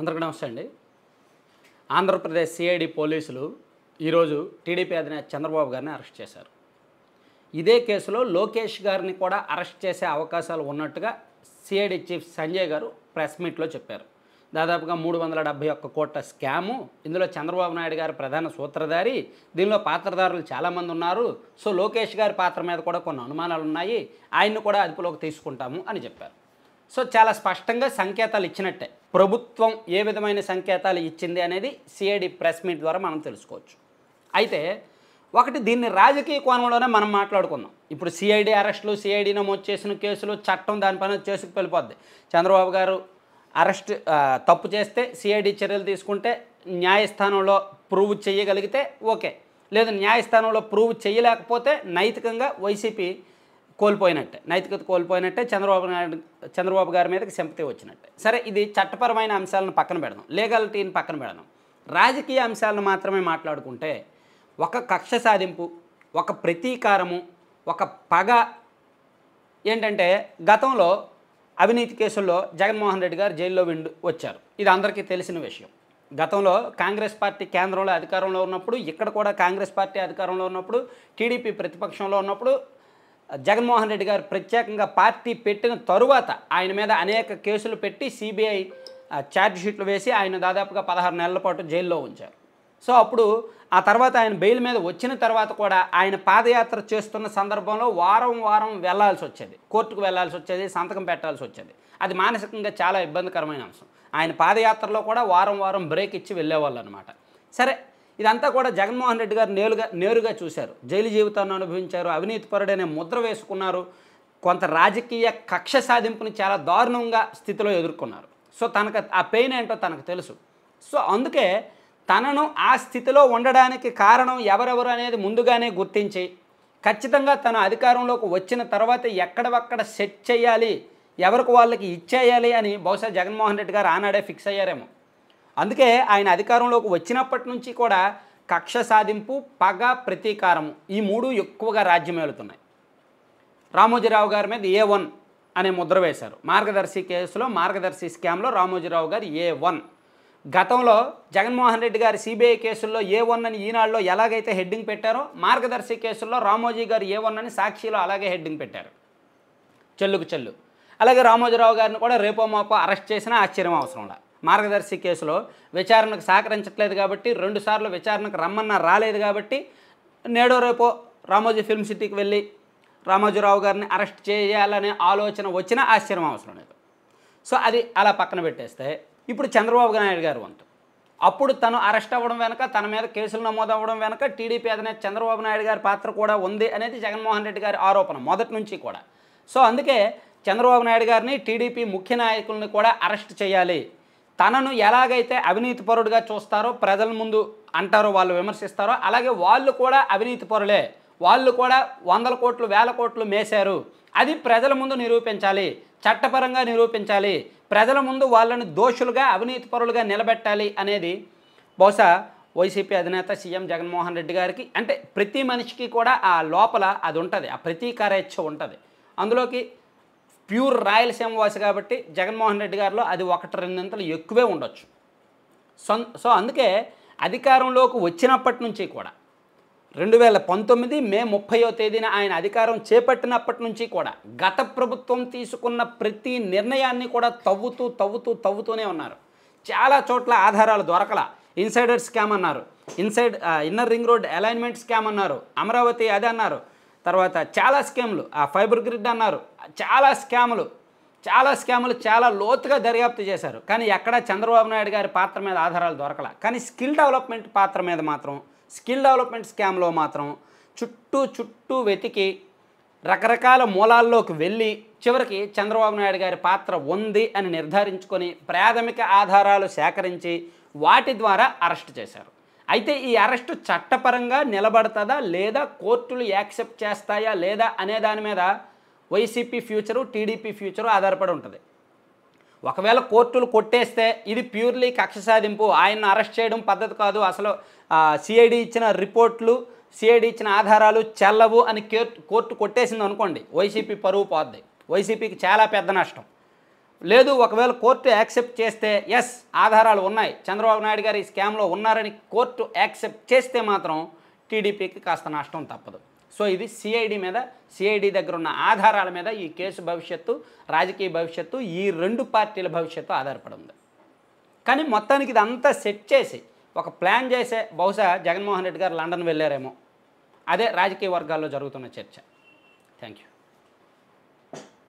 అందరికీ నమస్తే అండి ఆంధ్రప్రదేశ్ సిఐడి పోలీసులు ఈరోజు టీడీపీ అధినేత చంద్రబాబు గారిని అరెస్ట్ చేశారు ఇదే కేసులో లోకేష్ గారిని కూడా అరెస్ట్ చేసే అవకాశాలు ఉన్నట్టుగా సిఐడి చీఫ్ సంజయ్ గారు ప్రెస్ మీట్లో చెప్పారు దాదాపుగా మూడు వందల డెబ్బై ఒక్క కోట్ల స్కాము ఇందులో చంద్రబాబు నాయుడు గారు ప్రధాన సూత్రధారి దీనిలో పాత్రధారులు చాలామంది ఉన్నారు సో లోకేష్ గారి పాత్ర మీద కూడా కొన్ని అనుమానాలు ఉన్నాయి ఆయన్ని కూడా అదుపులోకి తీసుకుంటాము అని చెప్పారు సో చాలా స్పష్టంగా సంకేతాలు ఇచ్చినట్టే ప్రభుత్వం ఏ విధమైన సంకేతాలు ఇచ్చింది అనేది సిఐడి ప్రెస్ మీట్ ద్వారా మనం తెలుసుకోవచ్చు అయితే ఒకటి దీన్ని రాజకీయ కోణంలోనే మనం మాట్లాడుకుందాం ఇప్పుడు సిఐడి అరెస్టులు సిఐడి నమోదు చేసిన కేసులు చట్టం దానిపైన చేసుకు వెళ్ళిపోద్ది చంద్రబాబు గారు అరెస్ట్ తప్పు చేస్తే సిఐడి చర్యలు తీసుకుంటే న్యాయస్థానంలో ప్రూవ్ చేయగలిగితే ఓకే లేదు న్యాయస్థానంలో ప్రూవ్ చేయలేకపోతే నైతికంగా వైసీపీ కోల్పోయినట్టే నైతికత కోల్పోయినట్టే చంద్రబాబు నాయుడు చంద్రబాబు గారి మీదకి సెంపతి వచ్చినట్టే సరే ఇది చట్టపరమైన అంశాలను పక్కన పెడదాం లీగాలిటీని పక్కన పెడదాం రాజకీయ అంశాలను మాత్రమే మాట్లాడుకుంటే ఒక కక్ష సాధింపు ఒక ప్రతీకారము ఒక పగ ఏంటంటే గతంలో అవినీతి కేసుల్లో జగన్మోహన్ రెడ్డి గారు జైల్లో విండు వచ్చారు ఇది అందరికీ తెలిసిన విషయం గతంలో కాంగ్రెస్ పార్టీ కేంద్రంలో అధికారంలో ఉన్నప్పుడు ఇక్కడ కూడా కాంగ్రెస్ పార్టీ అధికారంలో ఉన్నప్పుడు టీడీపీ ప్రతిపక్షంలో ఉన్నప్పుడు జగన్మోహన్ రెడ్డి గారు ప్రత్యేకంగా పార్టీ పెట్టిన తరువాత ఆయన మీద అనేక కేసులు పెట్టి సిబిఐ షీట్లు వేసి ఆయన దాదాపుగా పదహారు నెలల పాటు జైల్లో ఉంచారు సో అప్పుడు ఆ తర్వాత ఆయన బెయిల్ మీద వచ్చిన తర్వాత కూడా ఆయన పాదయాత్ర చేస్తున్న సందర్భంలో వారం వారం వెళ్లాల్సి వచ్చేది కోర్టుకు వెళ్లాల్సి వచ్చేది సంతకం పెట్టాల్సి వచ్చేది అది మానసికంగా చాలా ఇబ్బందికరమైన అంశం ఆయన పాదయాత్రలో కూడా వారం వారం బ్రేక్ ఇచ్చి వెళ్ళేవాళ్ళు అనమాట సరే ఇదంతా కూడా జగన్మోహన్ రెడ్డి గారు నేరుగా నేరుగా చూశారు జైలు జీవితాన్ని అనుభవించారు అవినీతి పరుడైన ముద్ర వేసుకున్నారు కొంత రాజకీయ కక్ష సాధింపుని చాలా దారుణంగా స్థితిలో ఎదుర్కొన్నారు సో తనకు ఆ పెయిన్ ఏంటో తనకు తెలుసు సో అందుకే తనను ఆ స్థితిలో ఉండడానికి కారణం ఎవరెవరు అనేది ముందుగానే గుర్తించి ఖచ్చితంగా తను అధికారంలోకి వచ్చిన తర్వాత ఎక్కడవక్కడ సెట్ చేయాలి ఎవరికి వాళ్ళకి ఇచ్చేయాలి అని బహుశా జగన్మోహన్ రెడ్డి గారు ఆనాడే ఫిక్స్ అయ్యారేమో అందుకే ఆయన అధికారంలోకి వచ్చినప్పటి నుంచి కూడా కక్ష సాధింపు పగ ప్రతీకారం ఈ మూడు ఎక్కువగా రాజ్యమేలుతున్నాయి రామోజీరావు గారి మీద ఏ వన్ అనే ముద్ర వేశారు మార్గదర్శి కేసులో మార్గదర్శి స్కామ్లో రామోజీరావు గారు ఏ వన్ గతంలో జగన్మోహన్ రెడ్డి గారి సిబిఐ కేసుల్లో ఏ వన్ అని ఈనాడులో ఎలాగైతే హెడ్డింగ్ పెట్టారో మార్గదర్శి కేసుల్లో రామోజీ గారు ఏ వన్ అని సాక్షిలో అలాగే హెడ్డింగ్ పెట్టారు చెల్లుకు చెల్లు అలాగే రామోజీరావు గారిని కూడా రేపో మాపో అరెస్ట్ చేసినా ఆశ్చర్యం అవసరంలా మార్గదర్శి కేసులో విచారణకు సహకరించట్లేదు కాబట్టి రెండుసార్లు విచారణకు రమ్మన్నా రాలేదు కాబట్టి నేడో రేపో రామోజీ ఫిల్మ్ సిటీకి వెళ్ళి రామోజీరావు గారిని అరెస్ట్ చేయాలనే ఆలోచన వచ్చినా ఆశ్చర్యం అవసరం లేదు సో అది అలా పక్కన పెట్టేస్తే ఇప్పుడు చంద్రబాబు నాయుడు గారు వంతు అప్పుడు తను అరెస్ట్ అవ్వడం వెనక తన మీద కేసులు నమోదు అవ్వడం వెనక టీడీపీ అధినేత చంద్రబాబు నాయుడు గారి పాత్ర కూడా ఉంది అనేది జగన్మోహన్ రెడ్డి గారి ఆరోపణ మొదటి నుంచి కూడా సో అందుకే చంద్రబాబు నాయుడు గారిని టీడీపీ ముఖ్య నాయకులను కూడా అరెస్ట్ చేయాలి తనను ఎలాగైతే అవినీతి పరుడుగా చూస్తారో ప్రజల ముందు అంటారో వాళ్ళు విమర్శిస్తారో అలాగే వాళ్ళు కూడా అవినీతి పరులే వాళ్ళు కూడా వందల కోట్లు వేల కోట్లు మేశారు అది ప్రజల ముందు నిరూపించాలి చట్టపరంగా నిరూపించాలి ప్రజల ముందు వాళ్ళని దోషులుగా అవినీతి పరులుగా నిలబెట్టాలి అనేది బహుశా వైసీపీ అధినేత సీఎం జగన్మోహన్ రెడ్డి గారికి అంటే ప్రతి మనిషికి కూడా ఆ లోపల అది ఉంటుంది ఆ ప్రతీకారేచ్ఛ ఉంటుంది అందులోకి ప్యూర్ రాయలసీమ వాసి కాబట్టి జగన్మోహన్ రెడ్డి గారిలో అది ఒకటి రెండింతలు ఎక్కువే ఉండొచ్చు సో సో అందుకే అధికారంలోకి వచ్చినప్పటి నుంచి కూడా రెండు వేల పంతొమ్మిది మే ముప్పయో తేదీన ఆయన అధికారం చేపట్టినప్పటి నుంచి కూడా గత ప్రభుత్వం తీసుకున్న ప్రతి నిర్ణయాన్ని కూడా తవ్వుతూ తవ్వుతూ తవ్వుతూనే ఉన్నారు చాలా చోట్ల ఆధారాలు దొరకల ఇన్సైడర్ స్కామ్ అన్నారు inside inner ring road alignment scam అన్నారు అమరావతి అదే అన్నారు తర్వాత చాలా స్కామ్లు ఆ ఫైబర్ గ్రిడ్ అన్నారు చాలా స్కాములు చాలా స్కాములు చాలా లోతుగా దర్యాప్తు చేశారు కానీ ఎక్కడ చంద్రబాబు నాయుడు గారి పాత్ర మీద ఆధారాలు దొరకల కానీ స్కిల్ డెవలప్మెంట్ పాత్ర మీద మాత్రం స్కిల్ డెవలప్మెంట్ స్కామ్లో మాత్రం చుట్టూ చుట్టూ వెతికి రకరకాల మూలాల్లోకి వెళ్ళి చివరికి చంద్రబాబు నాయుడు గారి పాత్ర ఉంది అని నిర్ధారించుకొని ప్రాథమిక ఆధారాలు సేకరించి వాటి ద్వారా అరెస్ట్ చేశారు అయితే ఈ అరెస్టు చట్టపరంగా నిలబడుతుందా లేదా కోర్టులు యాక్సెప్ట్ చేస్తాయా లేదా అనే దాని మీద వైసీపీ ఫ్యూచరు టీడీపీ ఫ్యూచరు ఆధారపడి ఉంటుంది ఒకవేళ కోర్టులు కొట్టేస్తే ఇది ప్యూర్లీ కక్ష సాధింపు ఆయన్ను అరెస్ట్ చేయడం పద్ధతి కాదు అసలు సిఐడి ఇచ్చిన రిపోర్ట్లు సిఐడి ఇచ్చిన ఆధారాలు చెల్లవు అని కోర్టు కొట్టేసింది అనుకోండి వైసీపీ పరువు పోద్ది వైసీపీకి చాలా పెద్ద నష్టం లేదు ఒకవేళ కోర్టు యాక్సెప్ట్ చేస్తే ఎస్ ఆధారాలు ఉన్నాయి చంద్రబాబు నాయుడు గారు ఈ స్కామ్లో ఉన్నారని కోర్టు యాక్సెప్ట్ చేస్తే మాత్రం టీడీపీకి కాస్త నష్టం తప్పదు సో ఇది సిఐడి మీద సిఐడి దగ్గర ఉన్న ఆధారాల మీద ఈ కేసు భవిష్యత్తు రాజకీయ భవిష్యత్తు ఈ రెండు పార్టీల భవిష్యత్తు ఆధారపడి ఉంది కానీ మొత్తానికి ఇదంతా సెట్ చేసి ఒక ప్లాన్ చేసే బహుశా జగన్మోహన్ రెడ్డి గారు లండన్ వెళ్ళారేమో అదే రాజకీయ వర్గాల్లో జరుగుతున్న చర్చ థ్యాంక్ యూ